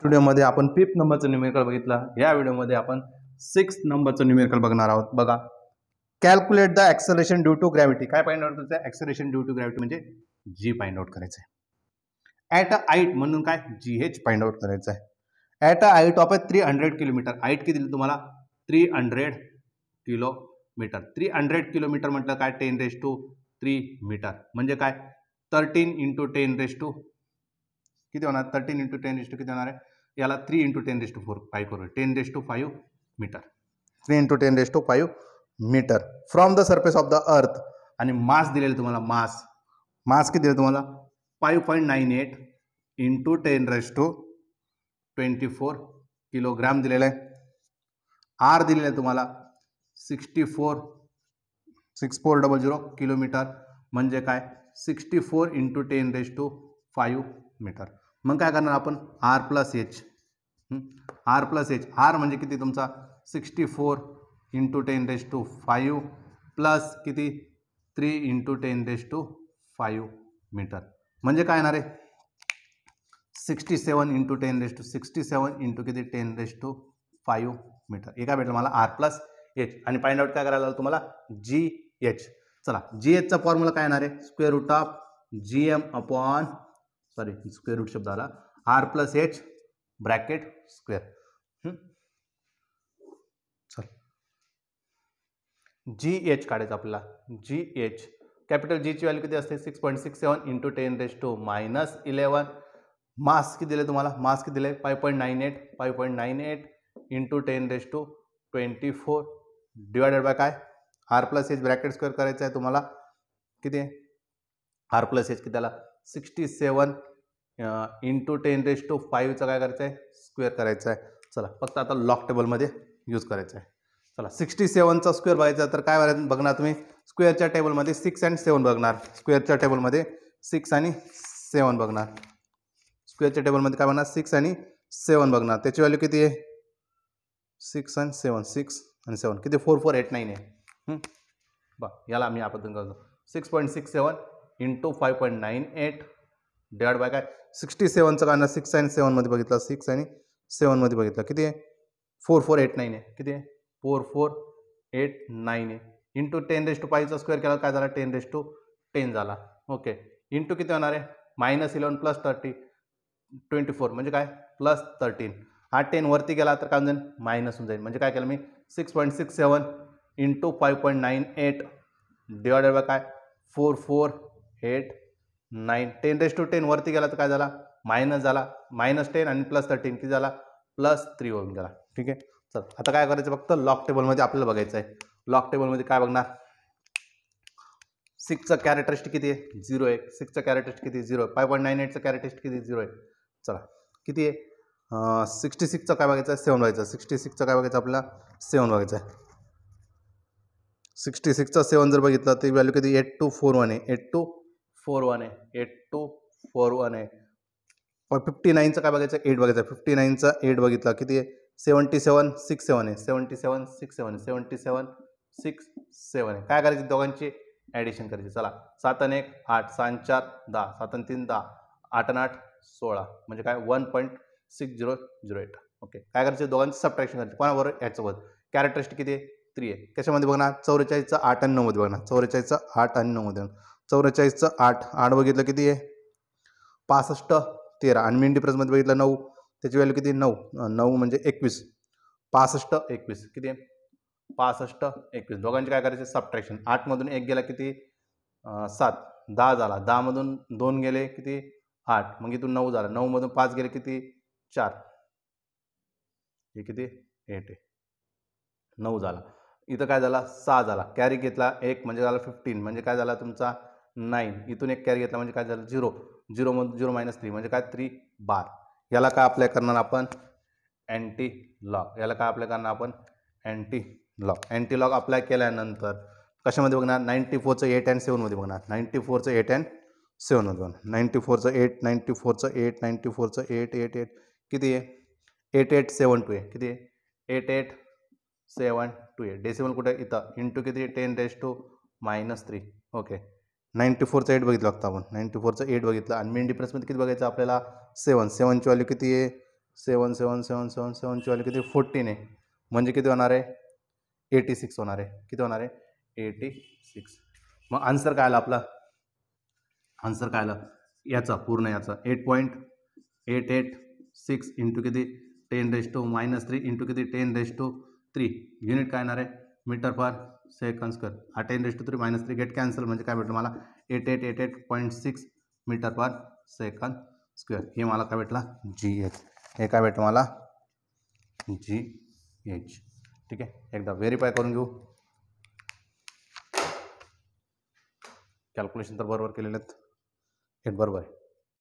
स्टुडिओमध्ये आपण फिफ्थ नंबरचं न्यूमेरिकल बघितलं या व्हिडिओमध्ये आपण सिक्स नंबरचं न्यूमेरिकल बघणार आहोत बघा calculate the acceleration due to gravity काय फाइंड आउट करायचं ॲक्सलेशन ड्यू टू ग्रॅव्हिटी म्हणजे जी फाइंड आउट करायचं आहे ॲट अ आईट म्हणून काय जी एच फाइंड आउट करायचं आहे at a height of a three hundred kilometer height किती दिली तुम्हाला three hundred kilometer three hundred kilometer म्हटलं काय ten raise to three meter म्हणजे काय thirteen into ten raise to किती होणार thirteen into ten raise to किती होणार आहे याला three into ten raise to four five करू ten raise to five meter three into ten raise to five meter from the surface of the earth आणि मास दिलेलं तुम्हाला मास मास किती दिलं तुम्हाला five point nine eight into ten raise to twenty four kilogram दिलेलं आहे R दिलेलं आहे तुम्हाला sixty four six four double zero kilometer म्हणजे काय sixty four into ten raise to five meter मग काय करणार आपण R plus H R plus H R म्हणजे किती तुमचा sixty four into ten raise to five plus किती three into ten raise to five meter म्हणजे काय येणार आहे sixty seven into ten raise to sixty seven into किती ten raise to five meter एका भेटलं मला आर प्लस एच आणि फाइंड आउट काय करायला लागलं तुम्हाला जी एच चला जी एचचा फॉर्म्युला काय येणार आहे square root of G M upon sorry square root शब्द आला R plus H bracket square चल जी एच काढायचं आपल्याला जी एच कॅपिटल जीची व्हॅल्यू किती असते six point six seven into ten raise to minus eleven mass किती दिले तुम्हाला मास किती दिले five point nine eight five point nine eight into ten raise to twenty four divided by काय R plus H bracket square करायचं आहे तुम्हाला किती आर प्लस एच किती आला sixty seven into ten raise to फाईव्हचा काय करायचं आहे स्क्वेअर करायचं आहे चला फक्त आता लॉक टेबलमध्ये यूज करायचं आहे चला सिक्स्टी सेवनचा स्क्वेअर बघायचा तर काय बघायचं बघणार तुम्ही स्क्वेअरच्या टेबलमध्ये सिक्स अँड सेवन बघणार स्क्वेअरच्या टेबलमध्ये सिक्स आणि सेवन बघणार स्क्वेअरच्या टेबलमध्ये काय बघणार सिक्स आणि सेवन बघणार त्याची व्हॅल्यू किती आहे सिक्स अँड सेवन सिक्स आणि सेवन किती फोर फोर एट नाईन आहे बा याला आम्ही आपण करतो six point six seven into five point nine eight divide by काय सिक्स्टी काय ना सिक्स आणि सेवनमध्ये बघितलं सिक्स आणि सेवनमध्ये बघितलं किती आहे फोर फोर एट नाईन आहे किती आहे फोर फोर एट नाईन आहे इंटू टेन रेस टू फायचा स्क्वेअर केला काय झाला टेन रेस टू टेन झाला ओके इंटू किती होणार आहे minus eleven plus thirty twenty four म्हणजे काय प्लस थर्टीन हा टेन वरती गेला तर काय जाईल मायनस होऊन जाईल म्हणजे काय केलं मी six point six seven into five point nine eight divided by काय four four eight nine ten raise to ten वरती गेला तर काय झाला मायनस झाला मायनस टेन आणि प्लस थर्टीन किती झाला प्लस थ्री होऊन गेला ठीक आहे चल आता काय करायचं फक्त लॉक टेबलमध्ये आपल्याला बघायचं आहे लॉक टेबलमध्ये काय बघणार सिक्सचं कॅरेक्टरिस्टिक किती आहे झिरो आहे सिक्सचं कॅरेक्टरिस्टिक किती झिरो आहे फाय पॉईंट नाईन एटचं कॅरेक्टरिस्टिक किती झिरो आहे चला किती आहे सिक्स्टी सिक्सचं काय बघायचं आहे सेवन बघायचं सिक्स्टी सिक्सचं काय बघायचं आपल्याला सेवन बघायचं आहे सिक्स्टी सिक्सचं सेवन जर बघितलं तर व्हॅल्यू किती एट टू फोर वन आहे एट टू फोर वन आहे एट टू फोर वन आहे फिफ्टी नाईनचं काय बघायचं एट बघायचं फिफ्टी नाईनचा एट बघितला किती आहे सेवन्टी सेवन सिक्स सेवन आहे सेवन्टी सेवन सिक्स सेवन आहे सेवन्टी सेवन सिक्स सेवन आहे काय करायची दोघांची ॲडिशन करायची चला सात आणि एक आठ सहा चार दहा सात आणि तीन दहा आठ आणि आठ सोळा म्हणजे काय one point six zero zero eight okay काय करायचं दोघांची सबट्रॅक्शन करायची कोणाबरोबर याच्याबरोबर कॅरेक्टरिस्टिक किती आहे थ्री आहे कशामध्ये बघणार चौवेचाळीसचा आठ आणि नऊमध्ये बघणार चौवेचाळीसचा आठ आणि नऊमध्ये चौवेचाळीसचं आठ आठ बघितलं किती आहे पासष्ट तेरा आणि मेन डिफरन्समध्ये बघितलं नऊ त्याची व्हॅल्यू किती नऊ नऊ म्हणजे एकवीस पासष्ट एकवीस किती आहे पासष्ट एकवीस दोघांचे काय करायचे सबट्रॅक्शन आठमधून एक गेला किती सात दहा झाला दहामधून दोन गेले किती आठ मग इथून नऊ झाला नऊमधून पाच गेले किती चार हे किती एट आहे नऊ झाला इथं काय झाला सहा झाला कॅरी घेतला एक म्हणजे झाला फिफ्टीन म्हणजे काय झाला तुमचा नाईन इथून एक कॅरी घेतला म्हणजे काय झालं झिरो झिरो मग झिरो मायनस थ्री म्हणजे काय थ्री बार याला काय अप्लाय करणार आपण अँटी लॉक याला काय अप्लाय करणार आपण anti lock anti lock apply केल्यानंतर कशामध्ये बघणार नाईन्टी फोरचं एट अँड सेवनमध्ये बघणार नाईन्टी फोरचं एट अँड सेवनमध्ये बघणार नाईन्टी फोरचं एट नाईन्टी फोरचं एट नाईन्टी फोरचं एट एट एट किती आहे एट एट सेवन टू आहे किती आहे eight eight seven two eight decimal कुठे इथं इंटू किती ten dash two minus three okay ninety फोरचा एट बघितलं होता आपण नाईन्टी फोरचा एट बघितला आणि मेन डिफरन्समध्ये किती बघायचं आपल्याला सेवन सेवनची व्हॅल्यू किती आहे सेवन सेवन सेवन सेवन सेवनची व्हॅल्यू किती फोर्टीन आहे म्हणजे किती होणार आहे एटी सिक्स होणार आहे किती होणार आहे एटी सिक्स मग आन्सर काय आला आपला आन्सर काय आला याचा पूर्ण याचा eight point eight eight six into किती ten two minus three into किती टेन टू थ्री युनिट काय येणार आहे मीटर पर सेकंद स्क्वेअर हा ten raised to three minus three get cancel म्हणजे काय भेटलं मला eight eight eight eight point six metre per second square हे मला काय भेटला जी एच हे काय भेटलं मला जी एच ठीक आहे एकदा व्हेरीफाय करून घेऊ कॅल्क्युलेशन तर बरोबर केलेले आहेत हे बरोबर आहे